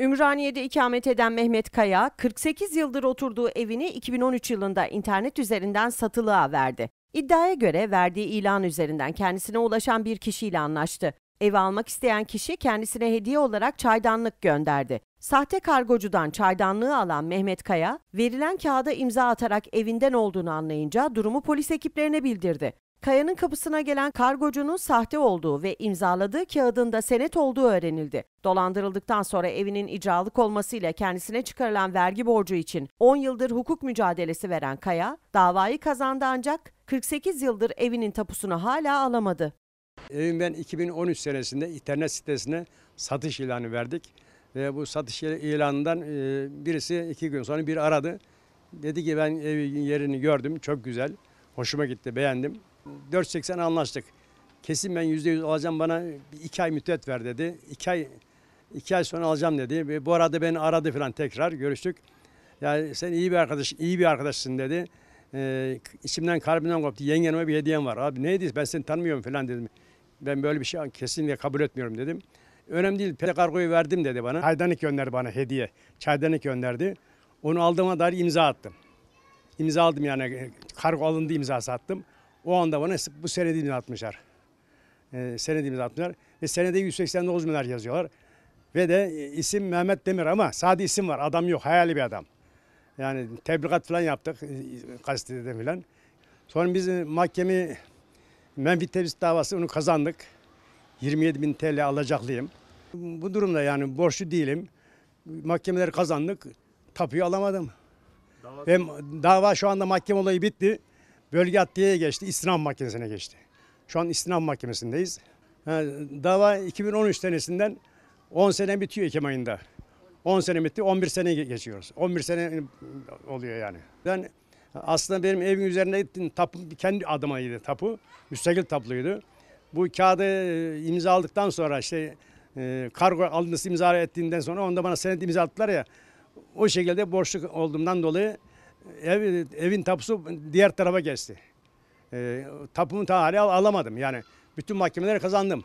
Ümraniye'de ikamet eden Mehmet Kaya, 48 yıldır oturduğu evini 2013 yılında internet üzerinden satılığa verdi. İddiaya göre verdiği ilan üzerinden kendisine ulaşan bir kişiyle anlaştı. Evi almak isteyen kişi kendisine hediye olarak çaydanlık gönderdi. Sahte kargocudan çaydanlığı alan Mehmet Kaya, verilen kağıda imza atarak evinden olduğunu anlayınca durumu polis ekiplerine bildirdi. Kaya'nın kapısına gelen kargocunun sahte olduğu ve imzaladığı kağıdında senet olduğu öğrenildi. Dolandırıldıktan sonra evinin icralık olmasıyla kendisine çıkarılan vergi borcu için 10 yıldır hukuk mücadelesi veren Kaya, davayı kazandı ancak 48 yıldır evinin tapusunu hala alamadı. Evim ben 2013 senesinde internet sitesine satış ilanı verdik. Ve bu satış ilanından e, birisi iki gün sonra bir aradı. Dedi ki ben evin yerini gördüm çok güzel. Hoşuma gitti beğendim. 4.80 anlaştık. Kesin ben %100 alacağım bana iki ay müddet ver dedi. İki ay, iki ay sonra alacağım dedi. Bu arada beni aradı falan tekrar görüştük. Ya sen iyi bir arkadaş, iyi bir arkadaşsın dedi. Ee, içimden kalbimden koptu. Yengenime bir hediyem var. Abi neydi ben seni tanımıyorum falan dedim. Ben böyle bir şey kesinlikle kabul etmiyorum dedim. Önemli değil. Kargoyu verdim dedi bana. Çaydanlık gönderdi bana hediye. Çaydanlık gönderdi. Onu aldığıma dair imza attım. İmza aldım yani kargo alındı imza attım. O anda bana bu senedi senedimizi atmışlar. E, ee, senedimizi atmışlar. Ve senede 189 milyar yazıyorlar. Ve de e, isim Mehmet Demir ama sade isim var. Adam yok. Hayali bir adam. Yani tebligat falan yaptık e, gazetede falan. Sonra biz e, mahkeme menfi tebis davası onu kazandık. 27 bin TL alacaklıyım. Bu durumda yani borçlu değilim. Mahkemeleri kazandık. Tapuyu alamadım. Dava... Ve dava şu anda mahkeme olayı bitti. Bölge adliyeye geçti, istinam mahkemesine geçti. Şu an istinam mahkemesindeyiz. dava 2013 senesinden 10 sene bitiyor Ekim ayında. 10 sene bitti, 11 sene geçiyoruz. 11 sene oluyor yani. Ben aslında benim evim üzerinde tapu, kendi adımaydı tapu. Müstakil tapluydu. Bu kağıdı e, aldıktan sonra işte e, kargo alıntısı imza ettiğinden sonra onda bana senet imzalattılar ya. O şekilde borçlu olduğumdan dolayı ev, evin tapusu diğer tarafa geçti. E, tapumun tarihini al, alamadım yani. Bütün mahkemeleri kazandım.